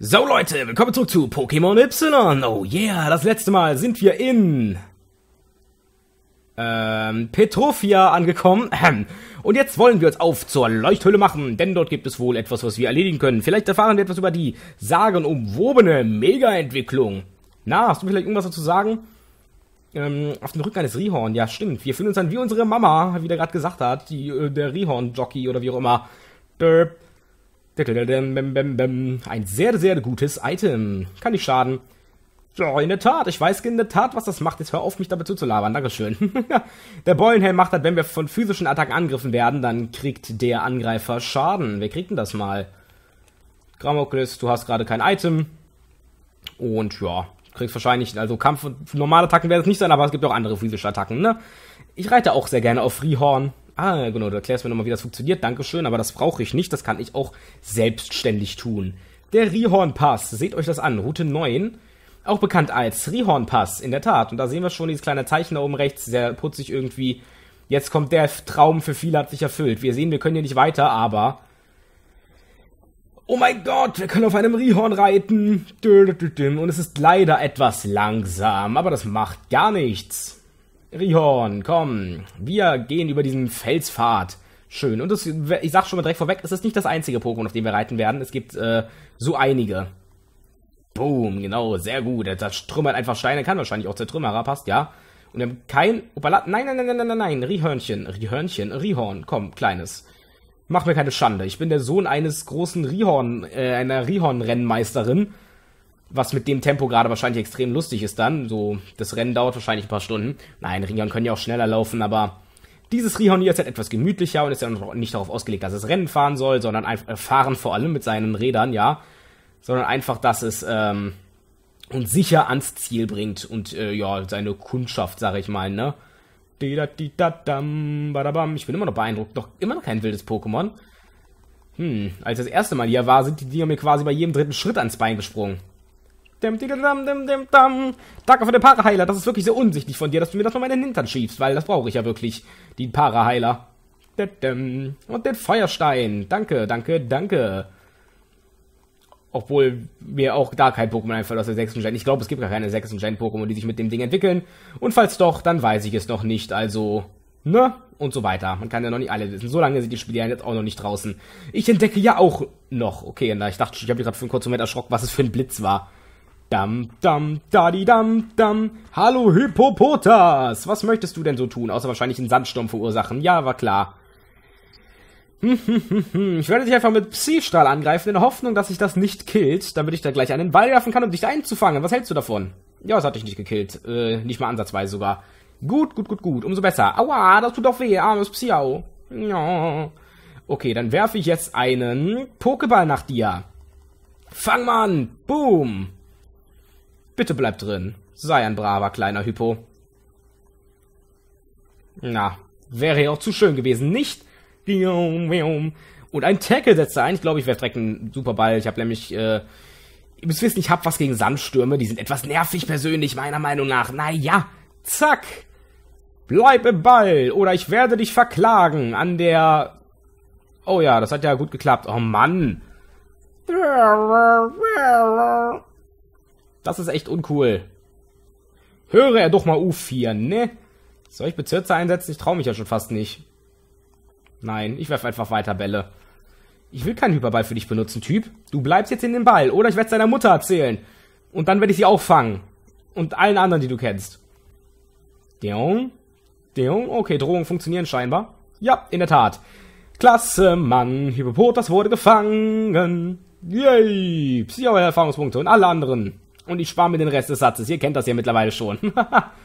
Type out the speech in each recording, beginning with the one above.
So Leute, willkommen zurück zu Pokémon Y. Oh yeah, das letzte Mal sind wir in ähm, Petrofia angekommen. Und jetzt wollen wir uns auf zur Leuchthülle machen, denn dort gibt es wohl etwas, was wir erledigen können. Vielleicht erfahren wir etwas über die sagenumwobene Mega-Entwicklung. Na, hast du vielleicht irgendwas dazu sagen? Ähm, auf dem Rücken eines Rihorn, ja stimmt. Wir fühlen uns dann wie unsere Mama, wie der gerade gesagt hat, die, äh, der Rihorn-Jockey oder wie auch immer. Derp. Ein sehr, sehr gutes Item. Kann nicht schaden. Ja, in der Tat. Ich weiß in der Tat, was das macht. Jetzt hör auf, mich dabei zuzulabern. Dankeschön. der Beulenhelm macht das, wenn wir von physischen Attacken angegriffen werden, dann kriegt der Angreifer Schaden. Wer kriegt denn das mal? Gramokles, du hast gerade kein Item. Und ja, kriegst wahrscheinlich, also Kampf- und normale Attacken werden es nicht sein, aber es gibt auch andere physische Attacken, ne? Ich reite auch sehr gerne auf Freehorn ah, genau, du erklärst mir nochmal, wie das funktioniert, Dankeschön, aber das brauche ich nicht, das kann ich auch selbstständig tun. Der Rihorn-Pass, seht euch das an, Route 9, auch bekannt als Rihorn-Pass, in der Tat. Und da sehen wir schon dieses kleine Zeichen da oben rechts, sehr putzig irgendwie. Jetzt kommt der Traum für viele hat sich erfüllt. Wir sehen, wir können hier nicht weiter, aber... Oh mein Gott, wir können auf einem Rihorn reiten. Und es ist leider etwas langsam, aber das macht gar nichts. Rihorn, komm, wir gehen über diesen Felspfad. Schön. Und das, ich sag schon mal direkt vorweg, es ist nicht das einzige Pokémon, auf dem wir reiten werden. Es gibt äh, so einige. Boom, genau, sehr gut. Das trümmert einfach Steine, kann wahrscheinlich auch Zertrümmerer, passt, ja. Und wir haben kein... Opala nein, nein, nein, nein, nein, nein, nein, Rihörnchen, Rihörnchen, Rihorn, komm, kleines. Mach mir keine Schande, ich bin der Sohn eines großen Rihorn, äh, einer Rihorn-Rennmeisterin was mit dem Tempo gerade wahrscheinlich extrem lustig ist dann. So, das Rennen dauert wahrscheinlich ein paar Stunden. Nein, Rion können ja auch schneller laufen, aber dieses Rihon hier ist halt etwas gemütlicher und ist ja nicht darauf ausgelegt, dass es Rennen fahren soll, sondern einfach äh, fahren vor allem mit seinen Rädern, ja. Sondern einfach, dass es ähm, uns sicher ans Ziel bringt und äh, ja, seine Kundschaft, sag ich mal, ne? Ich bin immer noch beeindruckt, doch immer noch kein wildes Pokémon. Hm, als das erste Mal hier war, sind die Dinger mir quasi bei jedem dritten Schritt ans Bein gesprungen. Danke für den Paraheiler. Das ist wirklich sehr unsichtlich von dir, dass du mir das von meinen Hintern schiebst, weil das brauche ich ja wirklich. Den Paraheiler. Und den Feuerstein. Danke, danke, danke. Obwohl mir auch da kein Pokémon einfällt aus der sechsten Gen. Ich glaube, es gibt gar keine sechsten Gen Pokémon, die sich mit dem Ding entwickeln. Und falls doch, dann weiß ich es noch nicht. Also, ne? Und so weiter. Man kann ja noch nicht alle wissen. So lange sind die Spiele ja jetzt auch noch nicht draußen. Ich entdecke ja auch noch. Okay, na, ich dachte, ich habe mich gerade für einen kurzen Moment erschrocken, was es für ein Blitz war. Dam, dam, dadi, dam, dam. Hallo Hippopotas! Was möchtest du denn so tun, außer wahrscheinlich einen Sandsturm verursachen? Ja, war klar. Hm, hm, hm, hm. ich werde dich einfach mit Psi-Strahl angreifen, in der Hoffnung, dass sich das nicht killt, damit ich da gleich einen Ball werfen kann, um dich einzufangen. Was hältst du davon? Ja, es hat dich nicht gekillt. Äh, nicht mal ansatzweise sogar. Gut, gut, gut, gut. Umso besser. Aua, das tut doch weh, armes Psiau. Ja. Okay, dann werfe ich jetzt einen Pokéball nach dir. Fang mal an. Boom. Bitte bleib drin. Sei ein braver kleiner Hypo. Na, wäre ja auch zu schön gewesen, nicht? Und ein Tackle setzt er ein. Ich glaube, ich werde direkt einen super Ball. Ich habe nämlich, äh, ihr müsst wissen, ich habe was gegen Sandstürme. Die sind etwas nervig persönlich, meiner Meinung nach. Naja, zack. Bleib im Ball oder ich werde dich verklagen an der... Oh ja, das hat ja gut geklappt. Oh Mann. Das ist echt uncool. Höre er doch mal U4, ne? Soll ich Bezirze einsetzen? Ich traue mich ja schon fast nicht. Nein, ich werfe einfach weiter Bälle. Ich will keinen Hyperball für dich benutzen, Typ. Du bleibst jetzt in dem Ball oder ich werde es deiner Mutter erzählen. Und dann werde ich sie auch fangen. Und allen anderen, die du kennst. Deon? Deon? Okay, Drohungen funktionieren scheinbar. Ja, in der Tat. Klasse, Mann. Hippopotas wurde gefangen. Yay. Psycho-Erfahrungspunkte und alle anderen. Und ich spare mir den Rest des Satzes. Ihr kennt das ja mittlerweile schon.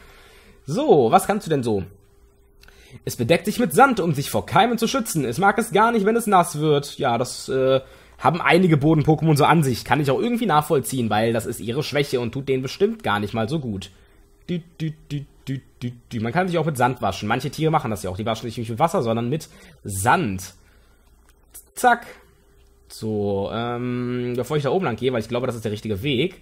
so, was kannst du denn so? Es bedeckt sich mit Sand, um sich vor Keimen zu schützen. Es mag es gar nicht, wenn es nass wird. Ja, das äh, haben einige Boden-Pokémon so an sich. Kann ich auch irgendwie nachvollziehen, weil das ist ihre Schwäche und tut denen bestimmt gar nicht mal so gut. Du, du, du, Man kann sich auch mit Sand waschen. Manche Tiere machen das ja auch. Die waschen sich nicht mit Wasser, sondern mit Sand. Zack. So, ähm, bevor ich da oben lang gehe, weil ich glaube, das ist der richtige Weg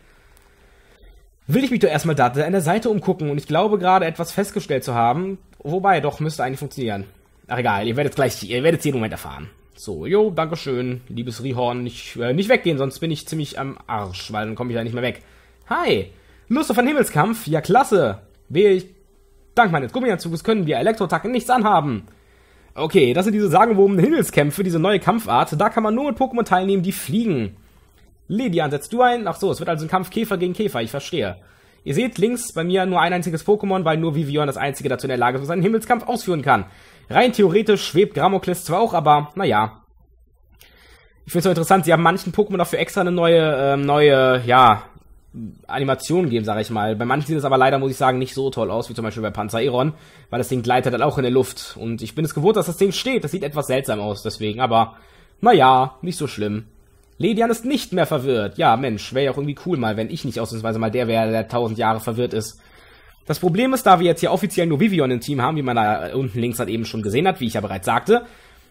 will ich mich doch erstmal da an der Seite umgucken und ich glaube gerade etwas festgestellt zu haben. Wobei, doch, müsste eigentlich funktionieren. Ach egal, ihr werdet gleich, ihr werdet jeden Moment erfahren. So, jo, dankeschön, liebes Rihorn. Nicht, äh, nicht weggehen, sonst bin ich ziemlich am Arsch, weil dann komme ich da nicht mehr weg. Hi, Lust auf einen Himmelskampf? Ja, klasse. Wehe, ich, dank meines Gummianzuges können wir Elektrotacken nichts anhaben. Okay, das sind diese sagenwobenen Himmelskämpfe, diese neue Kampfart. Da kann man nur mit Pokémon teilnehmen, die fliegen. Ledian, setzt du ein? Ach so, es wird also ein Kampf Käfer gegen Käfer, ich verstehe. Ihr seht links bei mir nur ein einziges Pokémon, weil nur Vivion das einzige dazu in der Lage ist, was einen Himmelskampf ausführen kann. Rein theoretisch schwebt Gramokles zwar auch, aber naja. Ich finde es so interessant, sie haben manchen Pokémon dafür extra eine neue, ähm, neue, ja, Animation geben, sage ich mal. Bei manchen sieht es aber leider, muss ich sagen, nicht so toll aus, wie zum Beispiel bei Panzer Eron, weil das Ding gleitet dann halt auch in der Luft. Und ich bin es gewohnt, dass das Ding steht. Das sieht etwas seltsam aus, deswegen, aber naja, nicht so schlimm. Ledian ist nicht mehr verwirrt. Ja, Mensch, wäre ja auch irgendwie cool mal, wenn ich nicht ausnahmsweise mal der wäre, der tausend Jahre verwirrt ist. Das Problem ist, da wir jetzt hier offiziell nur Vivion im Team haben, wie man da unten links halt eben schon gesehen hat, wie ich ja bereits sagte,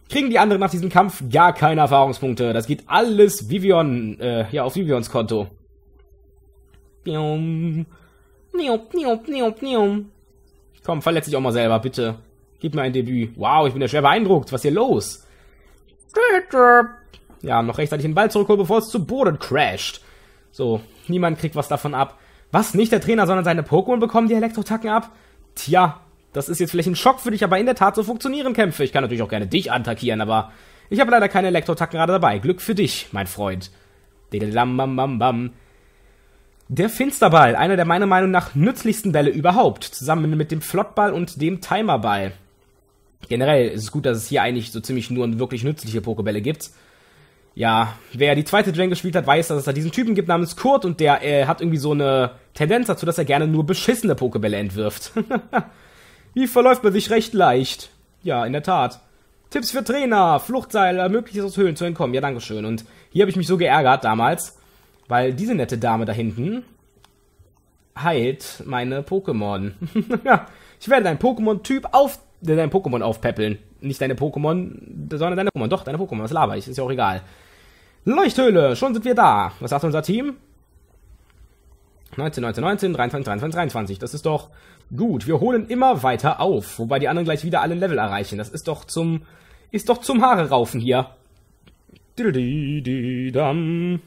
kriegen die anderen nach diesem Kampf gar keine Erfahrungspunkte. Das geht alles Vivion, äh, ja, auf Vivions Konto. Pium. Pium, pium, pium, pium. Komm, verletz dich auch mal selber, bitte. Gib mir ein Debüt. Wow, ich bin ja schwer beeindruckt. Was ist hier los? Ja, noch rechtzeitig den Ball zurückholen, bevor es zu Boden crasht. So, niemand kriegt was davon ab. Was? Nicht der Trainer, sondern seine Pokémon bekommen die Elektro-Tacken ab? Tja, das ist jetzt vielleicht ein Schock für dich, aber in der Tat so funktionieren Kämpfe. Ich kann natürlich auch gerne dich antakieren, aber ich habe leider keine Elektro-Tacken gerade dabei. Glück für dich, mein Freund. Didelam bam bam bam. Der Finsterball, einer der meiner Meinung nach nützlichsten Bälle überhaupt, zusammen mit dem Flottball und dem Timerball. Generell ist es gut, dass es hier eigentlich so ziemlich nur wirklich nützliche Pokebälle gibt ja, wer die zweite Drain gespielt hat, weiß, dass es da diesen Typen gibt namens Kurt und der äh, hat irgendwie so eine Tendenz dazu, dass er gerne nur beschissene Pokebälle entwirft. Wie verläuft man sich recht leicht. Ja, in der Tat. Tipps für Trainer, Fluchtseil, ermöglicht es aus Höhlen zu entkommen. Ja, dankeschön. Und hier habe ich mich so geärgert damals, weil diese nette Dame da hinten heilt meine Pokémon. ich werde deinen Pokémon-Typ auf, dein Pokémon aufpäppeln nicht deine Pokémon, sondern deine Pokémon. Doch, deine Pokémon, was laber ich, ist ja auch egal. Leuchthöhle, schon sind wir da. Was sagt unser Team? 19, 19, 19, 23, 23, 23. Das ist doch gut. Wir holen immer weiter auf, wobei die anderen gleich wieder alle Level erreichen. Das ist doch zum, ist doch zum Haare raufen hier.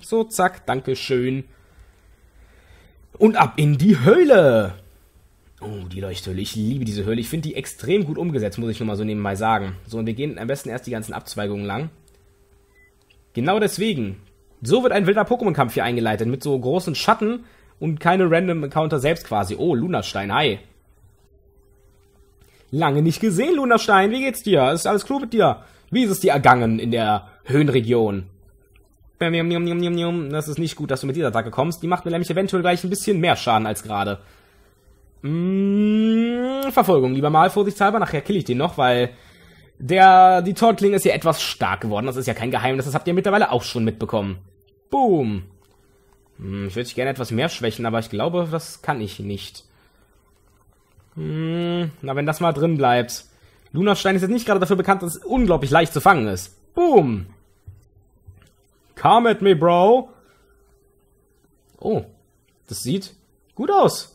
So, zack, dankeschön. Und ab in die Höhle. Oh, die Leuchthöhle. Ich liebe diese Höhle. Ich finde die extrem gut umgesetzt, muss ich nur mal so nebenbei sagen. So, und wir gehen am besten erst die ganzen Abzweigungen lang. Genau deswegen. So wird ein wilder Pokémon-Kampf hier eingeleitet, mit so großen Schatten und keine random Encounter selbst quasi. Oh, Lunastein, hi. Lange nicht gesehen, Lunastein. Wie geht's dir? Ist alles klug mit dir? Wie ist es dir ergangen in der Höhenregion? Das ist nicht gut, dass du mit dieser Attacke kommst. Die macht mir nämlich eventuell gleich ein bisschen mehr Schaden als gerade. Mh, mm, Verfolgung, lieber mal vorsichtshalber, nachher kill ich den noch, weil der, die Torklinge ist ja etwas stark geworden. Das ist ja kein Geheimnis, das habt ihr mittlerweile auch schon mitbekommen. Boom. Hm, ich würde dich gerne etwas mehr schwächen, aber ich glaube, das kann ich nicht. Hm, na, wenn das mal drin bleibt. Lunastein ist jetzt nicht gerade dafür bekannt, dass es unglaublich leicht zu fangen ist. Boom. Come at me, bro. Oh, das sieht gut aus.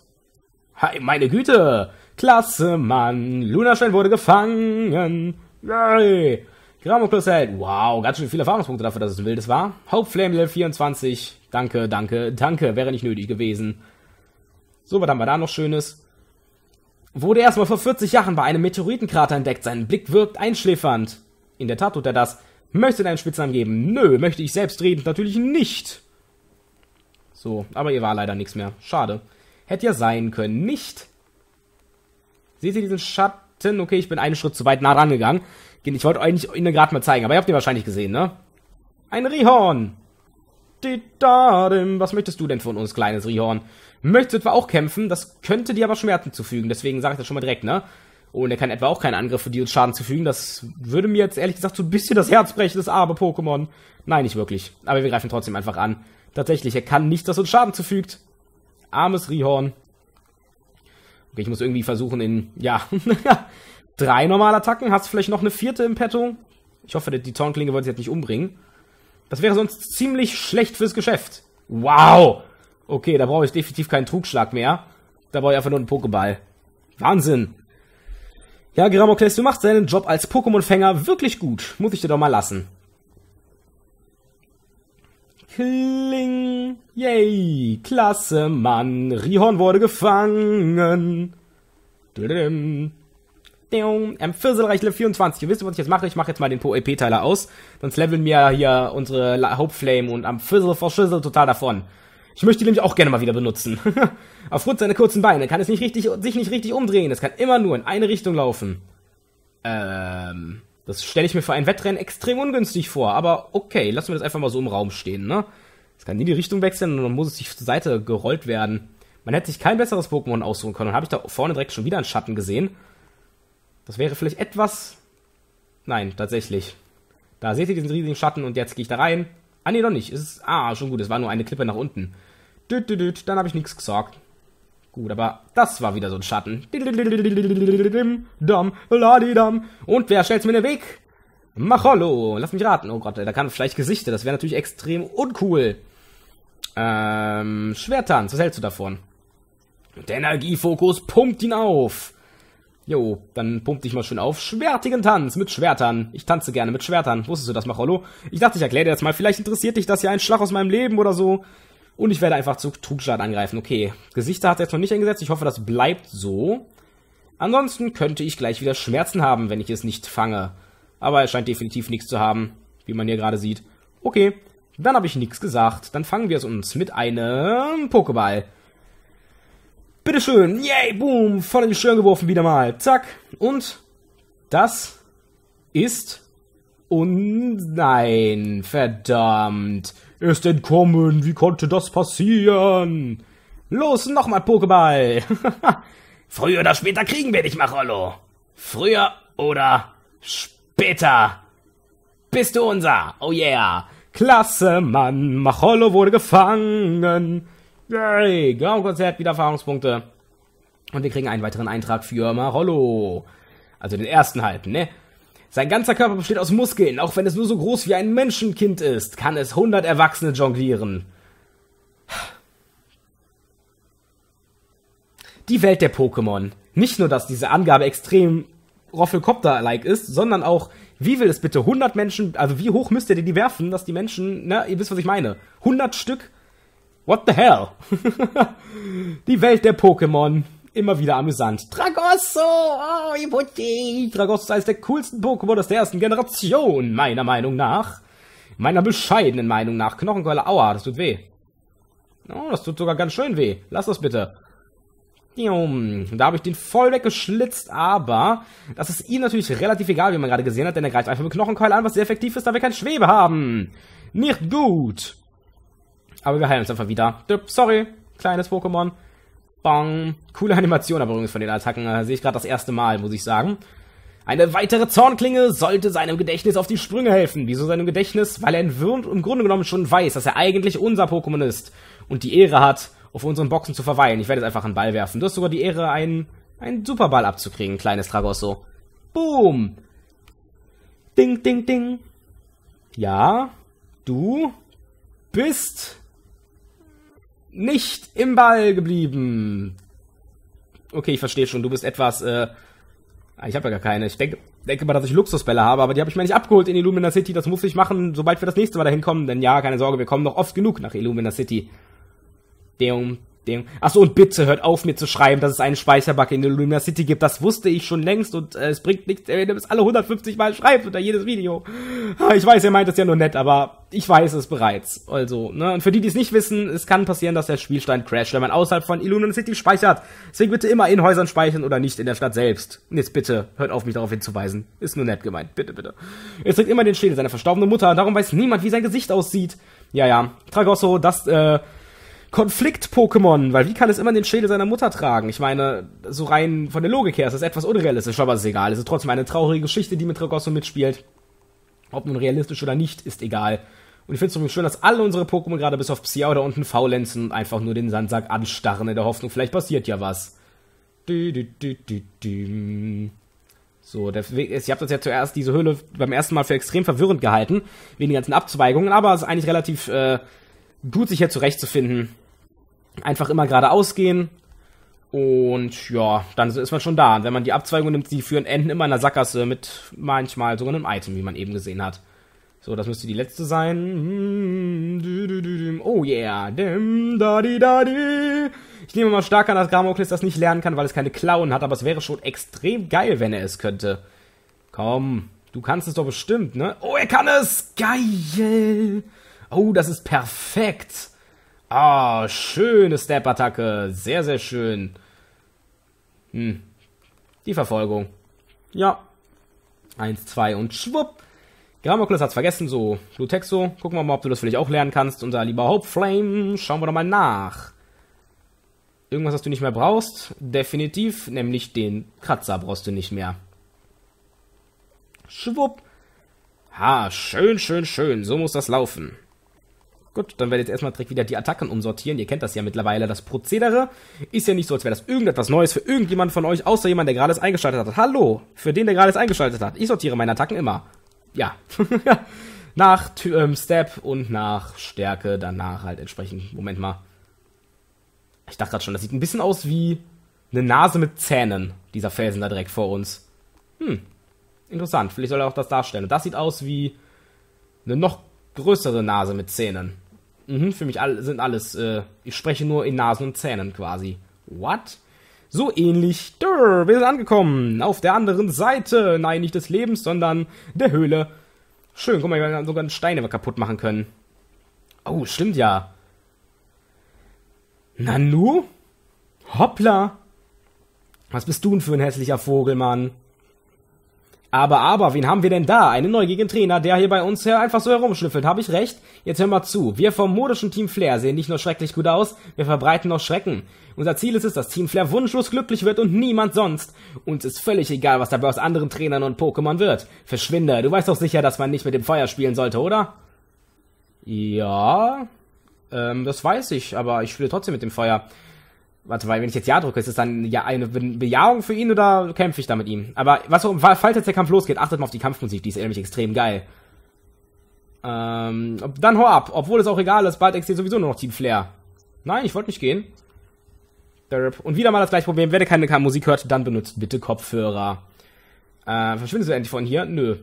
Hi, meine Güte! Klasse, Mann! Lunastein wurde gefangen! Yay! Gramoklos hält. Wow, ganz schön viele Erfahrungspunkte dafür, dass es ein wildes war. Hauptflame Level 24. Danke, danke, danke. Wäre nicht nötig gewesen. So, was haben wir da noch Schönes? Wurde erstmal vor 40 Jahren bei einem Meteoritenkrater entdeckt. Sein Blick wirkt einschläfernd. In der Tat tut er das. Möchte deinen Spitznamen geben? Nö, möchte ich selbstredend Natürlich nicht. So, aber ihr war leider nichts mehr. Schade. Hätte ja sein können, nicht? Seht ihr diesen Schatten? Okay, ich bin einen Schritt zu weit nah rangegangen. Ich wollte euch Ihnen gerade mal zeigen, aber ihr habt ihn wahrscheinlich gesehen, ne? Ein Rehorn! Was möchtest du denn von uns, kleines Rihorn? Möchtest du etwa auch kämpfen? Das könnte dir aber Schmerzen zufügen, deswegen sage ich das schon mal direkt, ne? Oh, und er kann etwa auch keinen Angriff für die uns Schaden zufügen. Das würde mir jetzt ehrlich gesagt so ein bisschen das Herz brechen, das arme Pokémon. Nein, nicht wirklich. Aber wir greifen trotzdem einfach an. Tatsächlich, er kann nichts, das uns Schaden zufügt. Armes Rihorn. Okay, ich muss irgendwie versuchen, in, ja, drei Normalattacken. Hast du vielleicht noch eine vierte im Petto? Ich hoffe, die Tornklinge wollte sie jetzt nicht umbringen. Das wäre sonst ziemlich schlecht fürs Geschäft. Wow! Okay, da brauche ich definitiv keinen Trugschlag mehr. Da brauche ich einfach nur einen Pokéball. Wahnsinn! Ja, Gramokles, du machst deinen Job als Pokémon-Fänger wirklich gut. Muss ich dir doch mal lassen. Kling. Yay. Klasse, Mann. Rihorn wurde gefangen. Drim. Ähm, Fürselreichle 24. Ihr wisst, was ich jetzt mache? Ich mache jetzt mal den PoEP-Teiler aus. Sonst leveln mir hier unsere Hauptflame und am Fizzle vor Schizzle total davon. Ich möchte die nämlich auch gerne mal wieder benutzen. Aufgrund seiner kurzen Beine kann es nicht richtig, sich nicht richtig umdrehen. Es kann immer nur in eine Richtung laufen. Ähm. Das stelle ich mir für ein Wettrennen extrem ungünstig vor, aber okay, lassen wir das einfach mal so im Raum stehen, ne? Es kann nie die Richtung wechseln und dann muss es sich zur Seite gerollt werden. Man hätte sich kein besseres Pokémon aussuchen können. Und habe ich da vorne direkt schon wieder einen Schatten gesehen? Das wäre vielleicht etwas. Nein, tatsächlich. Da seht ihr diesen riesigen Schatten und jetzt gehe ich da rein. Ah, nee, noch nicht. Es ist... Ah, schon gut. Es war nur eine Klippe nach unten. Düt, düt, düt. Dann habe ich nichts gesagt. Gut, aber das war wieder so ein Schatten. Und wer stellt's mir in den Weg? Macholo. Lass mich raten. Oh Gott, da kann vielleicht Gesichter. Das wäre natürlich extrem uncool. Ähm, Schwertanz. Was hältst du davon? Der Energiefokus pumpt ihn auf. Jo, dann pumpt dich mal schön auf. Schwertigen Tanz mit Schwertern. Ich tanze gerne mit Schwertern. Wusstest du das, Macholo? Ich dachte, ich erkläre dir das mal. Vielleicht interessiert dich das ja ein Schlag aus meinem Leben oder so. Und ich werde einfach zu Trugschlag angreifen. Okay, Gesichter hat er jetzt noch nicht eingesetzt. Ich hoffe, das bleibt so. Ansonsten könnte ich gleich wieder Schmerzen haben, wenn ich es nicht fange. Aber er scheint definitiv nichts zu haben, wie man hier gerade sieht. Okay, dann habe ich nichts gesagt. Dann fangen wir es uns mit einem Pokéball. Bitteschön. Yay, boom. Voll in die Stirn geworfen wieder mal. Zack. Und das ist... Und nein, verdammt ist entkommen, wie konnte das passieren? Los, nochmal Pokéball! Früher oder später kriegen wir dich, Machollo! Früher oder später bist du unser! Oh yeah! Klasse, Mann! Machollo wurde gefangen! Yay! Graumkonzert, wieder Erfahrungspunkte. Und wir kriegen einen weiteren Eintrag für Marollo. Also den ersten halben, ne? Sein ganzer Körper besteht aus Muskeln. Auch wenn es nur so groß wie ein Menschenkind ist, kann es 100 Erwachsene jonglieren. Die Welt der Pokémon. Nicht nur, dass diese Angabe extrem Roffelkopter-like ist, sondern auch, wie will es bitte 100 Menschen, also wie hoch müsst ihr die werfen, dass die Menschen, na, ne, ihr wisst, was ich meine. 100 Stück? What the hell? die Welt der Pokémon immer wieder amüsant. Dragosso, oh, Ibuti. Dragosso ist eines der coolsten Pokémon aus der ersten Generation, meiner Meinung nach. Meiner bescheidenen Meinung nach. Knochenkeule, aua, das tut weh. Oh, das tut sogar ganz schön weh. Lass das bitte. Da habe ich den voll weggeschlitzt, aber das ist ihm natürlich relativ egal, wie man gerade gesehen hat, denn er greift einfach mit Knochenkeule an, was sehr effektiv ist, da wir kein Schwebe haben. Nicht gut. Aber wir heilen uns einfach wieder. Sorry, kleines Pokémon. Bang. Coole Animation aber übrigens von den Attacken. Da sehe ich gerade das erste Mal, muss ich sagen. Eine weitere Zornklinge sollte seinem Gedächtnis auf die Sprünge helfen. Wieso seinem Gedächtnis? Weil er im Grunde genommen schon weiß, dass er eigentlich unser Pokémon ist und die Ehre hat, auf unseren Boxen zu verweilen. Ich werde jetzt einfach einen Ball werfen. Du hast sogar die Ehre, einen, einen Superball abzukriegen, kleines Tragosso. Boom! Ding, ding, ding. Ja, du bist nicht im Ball geblieben. Okay, ich verstehe schon, du bist etwas, äh, ich habe ja gar keine. Ich denke, denke mal, dass ich Luxusbälle habe, aber die habe ich mir nicht abgeholt in Illumina City. Das muss ich machen, sobald wir das nächste Mal dahin kommen. Denn ja, keine Sorge, wir kommen noch oft genug nach Illumina City. Deum, Ding. Achso, und bitte hört auf, mir zu schreiben, dass es einen Speicherbug in Illumina City gibt. Das wusste ich schon längst und äh, es bringt nichts, äh, wenn ihr es alle 150 Mal schreibt unter jedes Video. Ich weiß, ihr meint das ja nur nett, aber ich weiß es bereits. Also, ne? Und für die, die es nicht wissen, es kann passieren, dass der Spielstein crasht, wenn man außerhalb von Illumina City speichert. Deswegen bitte immer in Häusern speichern oder nicht in der Stadt selbst. Und jetzt bitte, hört auf, mich darauf hinzuweisen. Ist nur nett gemeint. Bitte, bitte. Er trägt immer den Schädel seiner verstorbenen Mutter, darum weiß niemand, wie sein Gesicht aussieht. Ja, ja. Tragosso, das, äh, Konflikt-Pokémon, weil wie kann es immer den Schädel seiner Mutter tragen? Ich meine, so rein von der Logik her ist das etwas unrealistisch, aber ist egal. Es ist trotzdem eine traurige Geschichte, die mit Regosso mitspielt. Ob nun realistisch oder nicht, ist egal. Und ich finde es übrigens schön, dass alle unsere Pokémon gerade bis auf Psiao da unten faulenzen und einfach nur den Sandsack anstarren in der Hoffnung, vielleicht passiert ja was. Du, du, du, du, du. So, der Weg ist, ich habe das ja zuerst, diese Höhle beim ersten Mal für extrem verwirrend gehalten, wegen den ganzen Abzweigungen, aber es ist eigentlich relativ äh, gut, sich hier zurechtzufinden einfach immer geradeaus gehen. Und ja, dann ist man schon da. Und wenn man die Abzweigung nimmt, die führen enden immer in einer Sackgasse mit manchmal sogar einem Item, wie man eben gesehen hat. So, das müsste die letzte sein. Hm, oh yeah. Ich nehme mal stark an, dass Gramoklis das nicht lernen kann, weil es keine Klauen hat, aber es wäre schon extrem geil, wenn er es könnte. Komm, du kannst es doch bestimmt, ne? Oh, er kann es! Geil! Oh, das ist perfekt! Ah, schöne Step-Attacke. Sehr, sehr schön. Hm. Die Verfolgung. Ja. Eins, zwei und schwupp. Gramoculus hat's vergessen, so. Lutexo, gucken wir mal, ob du das vielleicht auch lernen kannst. Unser lieber Hauptflame, schauen wir doch mal nach. Irgendwas, was du nicht mehr brauchst? Definitiv, nämlich den Kratzer brauchst du nicht mehr. Schwupp. Ha, schön, schön, schön. So muss das laufen. Gut, dann werde ich jetzt erstmal direkt wieder die Attacken umsortieren. Ihr kennt das ja mittlerweile, das Prozedere. Ist ja nicht so, als wäre das irgendetwas Neues für irgendjemand von euch, außer jemand, der gerade es eingeschaltet hat. Hallo, für den, der gerade es eingeschaltet hat. Ich sortiere meine Attacken immer. Ja. nach ähm, Step und nach Stärke, danach halt entsprechend. Moment mal. Ich dachte gerade schon, das sieht ein bisschen aus wie eine Nase mit Zähnen, dieser Felsen da direkt vor uns. Hm, interessant. Vielleicht soll er auch das darstellen. Und das sieht aus wie eine noch größere Nase mit Zähnen. Mhm, für mich all, sind alles. Äh, ich spreche nur in Nasen und Zähnen quasi. What? So ähnlich. Durr, wir sind angekommen. Auf der anderen Seite. Nein, nicht des Lebens, sondern der Höhle. Schön, guck mal, wir haben sogar Steine kaputt machen können. Oh, stimmt ja. Nanu? Hoppla. Was bist du denn für ein hässlicher Vogel, Mann? Aber, aber, wen haben wir denn da? Einen neugierigen Trainer, der hier bei uns her einfach so herumschnüffelt. Habe ich recht? Jetzt hör mal zu. Wir vom modischen Team Flair sehen nicht nur schrecklich gut aus, wir verbreiten auch Schrecken. Unser Ziel ist es, dass Team Flair wunschlos glücklich wird und niemand sonst. Uns ist völlig egal, was dabei aus anderen Trainern und Pokémon wird. Verschwinde, du weißt doch sicher, dass man nicht mit dem Feuer spielen sollte, oder? Ja, ähm, das weiß ich, aber ich spiele trotzdem mit dem Feuer. Warte, weil wenn ich jetzt Ja drücke, ist es dann ja eine Bejahung für ihn oder kämpfe ich da mit ihm? Aber was falls jetzt der Kampf losgeht, achtet mal auf die Kampfmusik, die ist nämlich extrem geil. Ähm, dann hau ab, obwohl es auch egal ist, bald existiert sowieso nur noch Team Flair. Nein, ich wollte nicht gehen. Und wieder mal das gleiche Problem, wer keine Musik hört, dann benutzt bitte Kopfhörer. Äh, verschwindest du endlich von hier? Nö.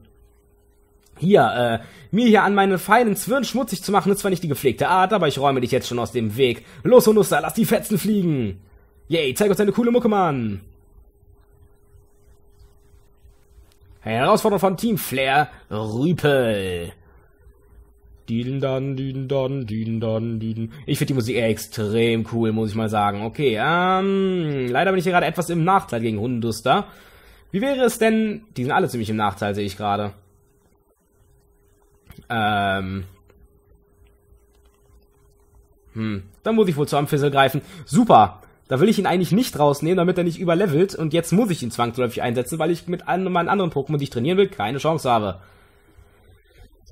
Hier, äh, mir hier an meinen feinen Zwirn schmutzig zu machen, ist zwar nicht die gepflegte Art, aber ich räume dich jetzt schon aus dem Weg. Los, Onussa, lass die Fetzen fliegen! Yay, zeig uns deine coole Mucke, Mann! Herausforderung von Team Flair, Rüpel. Dieden dann, dieden dann, dieden dann, dieden. Ich finde die Musik extrem cool, muss ich mal sagen. Okay, ähm, leider bin ich hier gerade etwas im Nachteil gegen Hundenduster. Wie wäre es denn, die sind alle ziemlich im Nachteil, sehe ich gerade. Ähm, hm, dann muss ich wohl zu Amphissel greifen. Super. Da will ich ihn eigentlich nicht rausnehmen, damit er nicht überlevelt. Und jetzt muss ich ihn zwangsläufig einsetzen, weil ich mit an meinen anderen Pokémon, die ich trainieren will, keine Chance habe.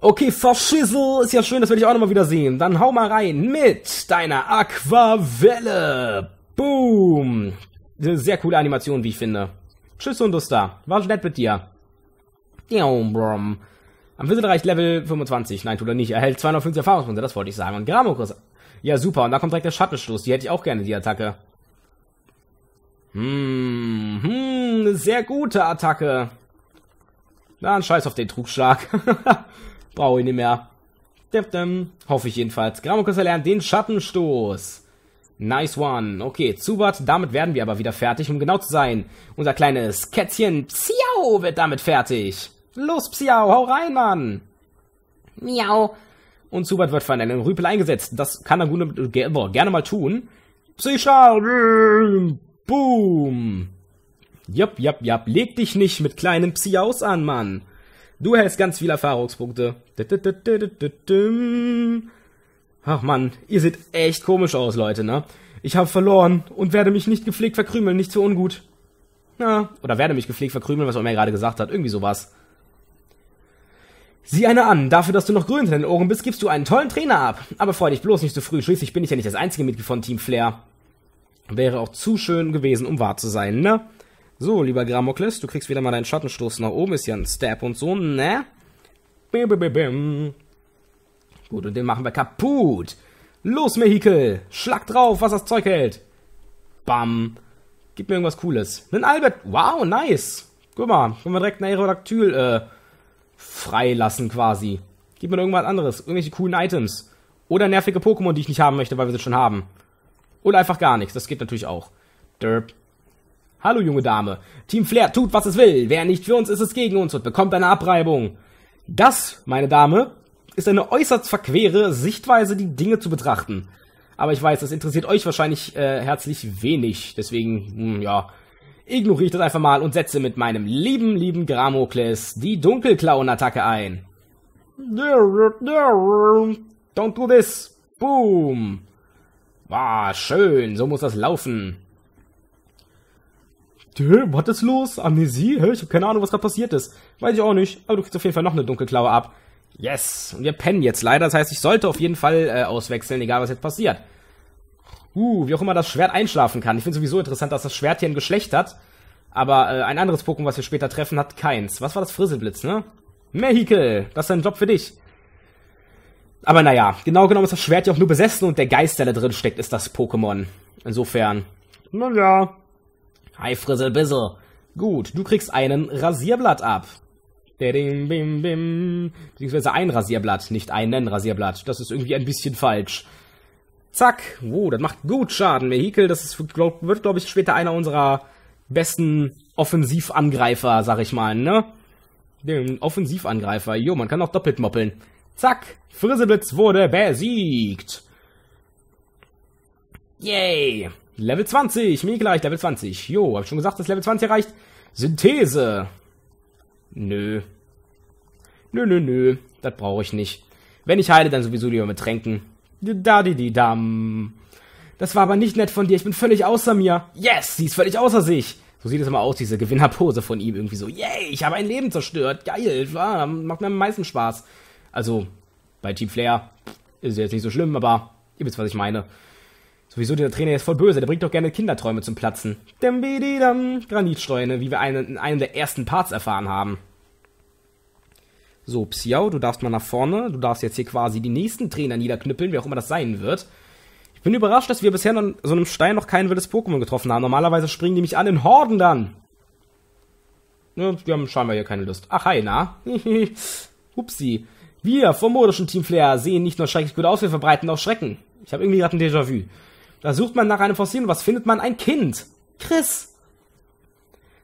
Okay, Verschissel ist ja schön, das will ich auch nochmal wieder sehen. Dann hau mal rein mit deiner Aquavelle. Boom. Sehr coole Animation, wie ich finde. Tschüss und War nett mit dir. Ja, Diaumbrom. Am Wizard reicht Level 25. Nein, tut er nicht. Er hält 250 Erfahrungspunkte, das wollte ich sagen. Und Gramokus. Ja, super. Und da kommt direkt der Schattenstoß. Die hätte ich auch gerne, die Attacke. Hm, hm, eine sehr gute Attacke. Na, ein Scheiß auf den Trugschlag. Brauche ich nicht mehr. Diptem. Hoffe ich jedenfalls. Gramokus erlernt den Schattenstoß. Nice one. Okay, Zubat, damit werden wir aber wieder fertig, um genau zu sein. Unser kleines Kätzchen Psiau wird damit fertig. Los, Psiau, hau rein, Mann! Miau! Und Zubat wird von einem Rüpel eingesetzt. Das kann Nagune gerne mal tun. Psychal! Boom! Jupp, jupp, jupp. Leg dich nicht mit kleinen Psiaus an, Mann. Du hältst ganz viele Erfahrungspunkte. Ach Mann, ihr seht echt komisch aus, Leute, ne? Ich habe verloren und werde mich nicht gepflegt verkrümeln, nicht zu ungut. Na, oder werde mich gepflegt verkrümeln, was er mir gerade gesagt hat. Irgendwie sowas. Sieh einer an, dafür, dass du noch grün in den Ohren bist, gibst du einen tollen Trainer ab. Aber freu dich bloß nicht zu so früh, schließlich bin ich ja nicht das einzige Mitglied von Team Flair. Wäre auch zu schön gewesen, um wahr zu sein, ne? So, lieber Gramokles, du kriegst wieder mal deinen Schattenstoß nach oben, ist ja ein Step und so, ne? Bim, bim, bim. Gut, und den machen wir kaputt. Los, Mehikel, schlag drauf, was das Zeug hält. Bam. Gib mir irgendwas Cooles. Nen Albert, wow, nice. Guck mal, können wir direkt ein Aerodactyl, äh, freilassen quasi. Gib mir irgendwas anderes, irgendwelche coolen Items. Oder nervige Pokémon, die ich nicht haben möchte, weil wir sie schon haben. Oder einfach gar nichts, das geht natürlich auch. Derp. Hallo junge Dame. Team Flair tut, was es will. Wer nicht für uns ist, ist gegen uns und bekommt eine Abreibung. Das, meine Dame, ist eine äußerst verquere Sichtweise, die Dinge zu betrachten. Aber ich weiß, das interessiert euch wahrscheinlich äh, herzlich wenig. Deswegen, mh, hm, ja, ignoriere ich das einfach mal und setze mit meinem lieben, lieben Gramokles die Dunkelklauen-Attacke ein. Don't do this. Boom. War wow, schön, so muss das laufen. Was ist los? Amnesie? Hä? Ich habe keine Ahnung, was gerade passiert ist. Weiß ich auch nicht, aber du kriegst auf jeden Fall noch eine Dunkelklaue ab. Yes, und wir pennen jetzt leider, das heißt, ich sollte auf jeden Fall äh, auswechseln, egal was jetzt passiert. Uh, wie auch immer das Schwert einschlafen kann. Ich finde sowieso interessant, dass das Schwert hier ein Geschlecht hat. Aber äh, ein anderes Pokémon, was wir später treffen, hat keins. Was war das? Frisselblitz, ne? Mehikel, das ist ein Job für dich. Aber naja, genau genommen ist das Schwert ja auch nur besessen und der Geist, der da drin steckt, ist das Pokémon. Insofern. Naja. Hi, Frisselbissel. Gut, du kriegst einen Rasierblatt ab. Ding, bim, bim. Beziehungsweise ein Rasierblatt, nicht einen Rasierblatt. Das ist irgendwie ein bisschen falsch. Zack, wow, das macht gut Schaden. Mehikel, das ist, glaub, wird, glaube ich, später einer unserer besten Offensivangreifer, sag ich mal, ne? Den Offensivangreifer. Jo, man kann auch doppelt moppeln. Zack, Frisseblitz wurde besiegt. Yay. Level 20, mir gleich, Level 20. Jo, hab ich schon gesagt, dass Level 20 reicht. Synthese. Nö. Nö, nö, nö. Das brauche ich nicht. Wenn ich heile, dann sowieso lieber mit Tränken. Dadididam. Das war aber nicht nett von dir. Ich bin völlig außer mir. Yes, sie ist völlig außer sich. So sieht es immer aus, diese Gewinnerpose von ihm. Irgendwie so, yay, ich habe ein Leben zerstört. Geil, ah, macht mir am meisten Spaß. Also, bei Team Flair ist es jetzt nicht so schlimm, aber ihr wisst, was ich meine. Sowieso, dieser Trainer ist voll böse. Der bringt doch gerne Kinderträume zum Platzen. Dambididam. Granitstreuene, wie wir einen, in einem der ersten Parts erfahren haben. So, Psiau, du darfst mal nach vorne. Du darfst jetzt hier quasi die nächsten Trainer niederknüppeln, wer auch immer das sein wird. Ich bin überrascht, dass wir bisher an so einem Stein noch kein wildes Pokémon getroffen haben. Normalerweise springen die mich an in Horden dann. Ne, wir haben scheinbar hier keine Lust. Ach, hi, na? Upsi. Wir vom modischen Team Flair sehen nicht nur schrecklich gut aus, wir verbreiten auch Schrecken. Ich habe irgendwie gerade ein Déjà-vu. Da sucht man nach einem Fossil und was findet man? Ein Kind. Chris.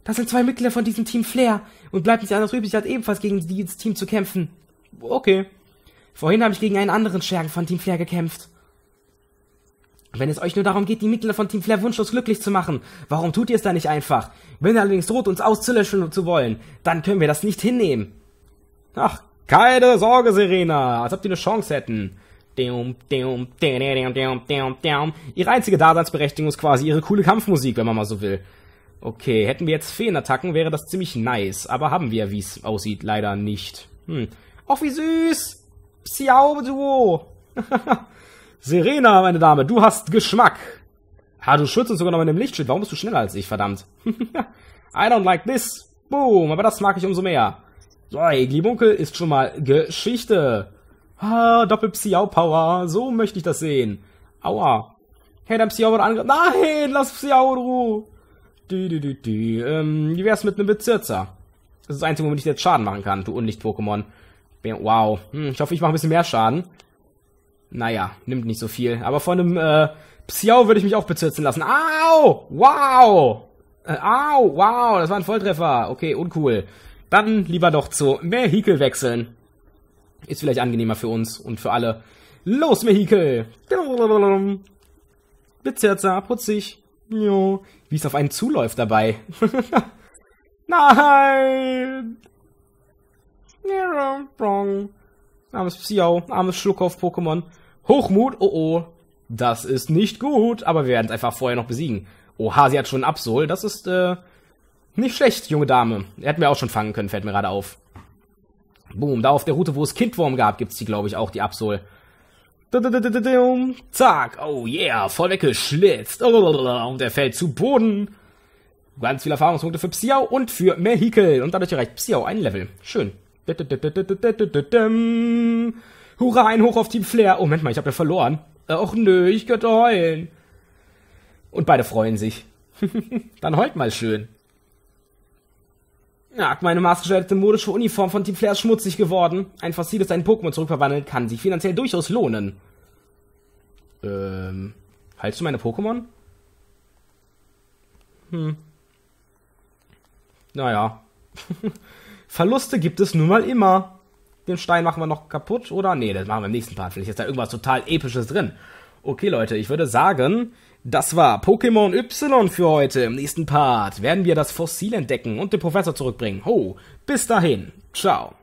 Das sind zwei Mitglieder von diesem Team Flair und bleibt nichts anderes übrig, als ebenfalls gegen dieses Team zu kämpfen. Okay. Vorhin habe ich gegen einen anderen Schergen von Team Flair gekämpft. Wenn es euch nur darum geht, die Mitglieder von Team Flair wunschlos glücklich zu machen, warum tut ihr es dann nicht einfach? Wenn ihr allerdings droht, uns auszulöschen und zu wollen, dann können wir das nicht hinnehmen. Ach, keine Sorge, Serena, als ob die eine Chance hätten. Ihre einzige Daseinsberechtigung ist quasi ihre coole Kampfmusik, wenn man mal so will. Okay, hätten wir jetzt Feenattacken, wäre das ziemlich nice. Aber haben wir, wie es aussieht, leider nicht. Hm. Och, wie süß! Xiao-Duo! Serena, meine Dame, du hast Geschmack! Ha, du schützt uns sogar noch mit dem Lichtschild. Warum bist du schneller als ich, verdammt? I don't like this. Boom, aber das mag ich umso mehr. So, Glibunkel ist schon mal Geschichte. Ah, Doppel-Psiau-Power. So möchte ich das sehen. Aua. Hey, dein Psiau wurde angegriffen. Nein, lass Psiau in Ruhe. Du, du, du, du. Ähm, wie wär's mit einem Bezirzer? Das ist das Einzige, womit ich jetzt Schaden machen kann, du Unlicht-Pokémon. Wow. Hm, ich hoffe, ich mache ein bisschen mehr Schaden. Naja, nimmt nicht so viel. Aber von einem äh, Psiau würde ich mich auch bezirzen lassen. Au! Wow! Äh, au! Wow! Das war ein Volltreffer. Okay, uncool. Dann lieber doch zu Mehikel wechseln. Ist vielleicht angenehmer für uns und für alle. Los, Mehikel! Bezirzer, putzig. Jo, wie es auf einen zuläuft dabei. Nein! Wrong. Armes Psiao, armes Schluckauf-Pokémon. Hochmut, oh oh. Das ist nicht gut, aber wir werden es einfach vorher noch besiegen. Oha, sie hat schon Absol. Das ist, äh, nicht schlecht, junge Dame. Er hat mir auch schon fangen können, fällt mir gerade auf. Boom, da auf der Route, wo es Kindwurm gab, gibt's die, glaube ich, auch, die Absol. Zack. Oh yeah. Voll weggeschlitzt. Oh, oh, oh, und er fällt zu Boden. Ganz viele Erfahrungspunkte für Psiao und für Mehikel. Und dadurch erreicht Psiao ein Level. Schön. Hurra, ein Hoch auf Team Flair. Oh, Moment mal, ich habe ja verloren. Äh, och nö, ich könnte heulen. Und beide freuen sich. Dann heult mal schön. Merk, meine maßgeschneiderte modische Uniform von Team Flair ist schmutzig geworden. Ein fossiles ist ein Pokémon zurückverwandeln kann sich finanziell durchaus lohnen. Ähm, heilst du meine Pokémon? Hm. Naja. Verluste gibt es nun mal immer. Den Stein machen wir noch kaputt, oder? Nee, das machen wir im nächsten Part. Vielleicht ist da irgendwas total Episches drin. Okay, Leute, ich würde sagen, das war Pokémon Y für heute. Im nächsten Part werden wir das Fossil entdecken und den Professor zurückbringen. Ho, bis dahin. Ciao.